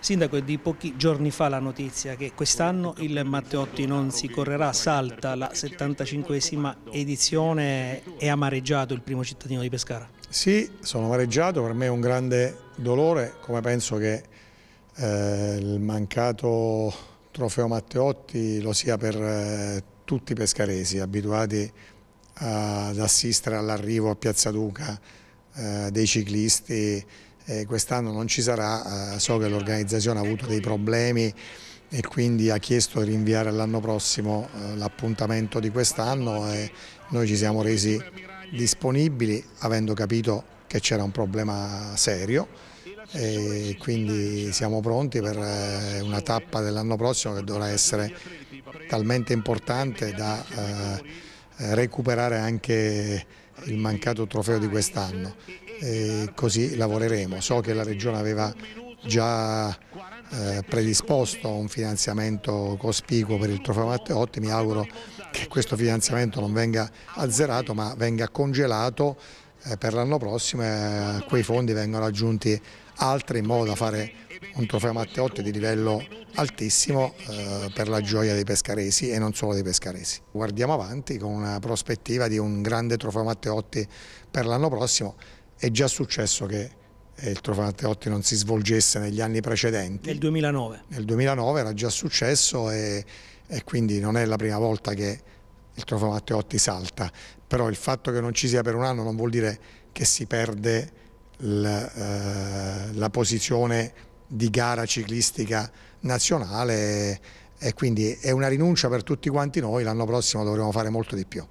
Sindaco, è di pochi giorni fa la notizia che quest'anno il Matteotti non si correrà, salta la 75esima edizione, è amareggiato il primo cittadino di Pescara? Sì, sono amareggiato, per me è un grande dolore, come penso che eh, il mancato trofeo Matteotti lo sia per eh, tutti i pescaresi abituati ad assistere all'arrivo a Piazza Duca eh, dei ciclisti eh, quest'anno non ci sarà, eh, so che l'organizzazione ha avuto dei problemi e quindi ha chiesto di rinviare all'anno prossimo eh, l'appuntamento di quest'anno e noi ci siamo resi disponibili avendo capito che c'era un problema serio e quindi siamo pronti per eh, una tappa dell'anno prossimo che dovrà essere talmente importante da eh, recuperare anche il mancato trofeo di quest'anno. Così lavoreremo. So che la Regione aveva già eh, predisposto un finanziamento cospicuo per il trofeo Matteotti, mi auguro che questo finanziamento non venga azzerato ma venga congelato eh, per l'anno prossimo e a eh, quei fondi vengano aggiunti altri in modo da fare un trofeo Matteotti di livello altissimo eh, per la gioia dei pescaresi e non solo dei pescaresi. Guardiamo avanti con una prospettiva di un grande trofeo Matteotti per l'anno prossimo, è già successo che eh, il trofeo Matteotti non si svolgesse negli anni precedenti. Nel 2009. Nel 2009 era già successo e, e quindi non è la prima volta che il trofeo Matteotti salta, però il fatto che non ci sia per un anno non vuol dire che si perde la, eh, la posizione di gara ciclistica nazionale e quindi è una rinuncia per tutti quanti noi, l'anno prossimo dovremo fare molto di più.